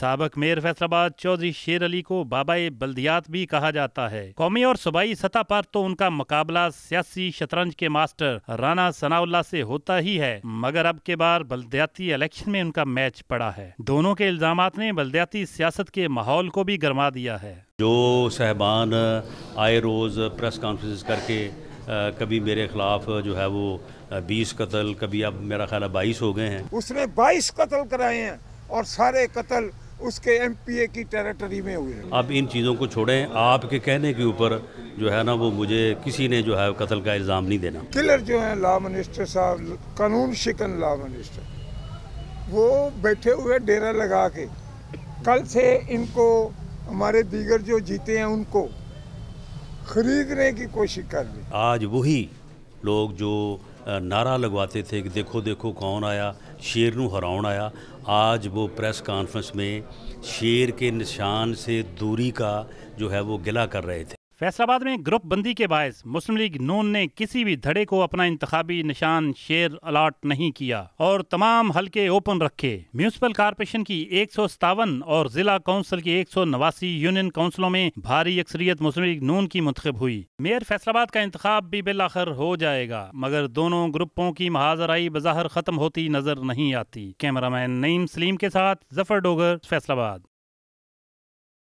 सबक मेयर फैसलाबाद चौधरी शेर अली को बाबा बल्दियात भी कहा जाता है कौमी और सूबाई सतह पर तो उनका मुकाबला सियासी शतरंज के मास्टर राना सनाउल्ला से होता ही है मगर अब के बार बल्दियाती इलेक्शन में उनका मैच पड़ा है दोनों के इल्जाम ने बल्दियाती सियासत के माहौल को भी गरमा दिया है जो साहबान आए रोज़ प्रेस कॉन्फ्रेंस करके आ, कभी मेरे खिलाफ जो है वो बीस कत्ल कभी अब मेरा ख्याल बाईस हो गए हैं उसने बाईस कत्ल कराए हैं और सारे कत्ल उसके एमपीए की टेरिटरी में हुए अब इन चीज़ों को छोड़ें आपके कहने के ऊपर जो है ना वो मुझे किसी ने जो है कत्ल का इल्ज़ाम नहीं देना किलर जो है लॉ मिनिस्टर साहब कानून शिकन लॉ मिनिस्टर वो बैठे हुए डेरा लगा के कल से इनको हमारे दीगर जो जीते हैं उनको खरीदने की कोशिश कर रही आज वही लोग जो नारा लगवाते थे कि देखो देखो कौन आया शेर ਨੂੰ हरा आया आज वो प्रेस कॉन्फ्रेंस में शेर के निशान से दूरी का जो है वो गिला कर रहे थे फैसलाबाद में ग्रुप बंदी के बायस मुस्लिम लीग नून ने किसी भी धड़े को अपना इंतबी निशान शेर अलाट नहीं किया और तमाम हल्के ओपन रखे म्यूनसिपल कारपोरेशन की एक सौ सतावन और जिला काउंसिल की एक सौ नवासी यूनियन काउंसिलों में भारी अक्सरियत मुस्लिम लीग नून की मुंतब हुई मेयर फैसलाबाद का इंतबाब भी आखिर हो जाएगा मगर दोनों ग्रुपों की महाजराई बजहर खत्म होती नजर नहीं आती कैमरा मैन नईम सलीम के साथ जफर डोगर फैसलाबाद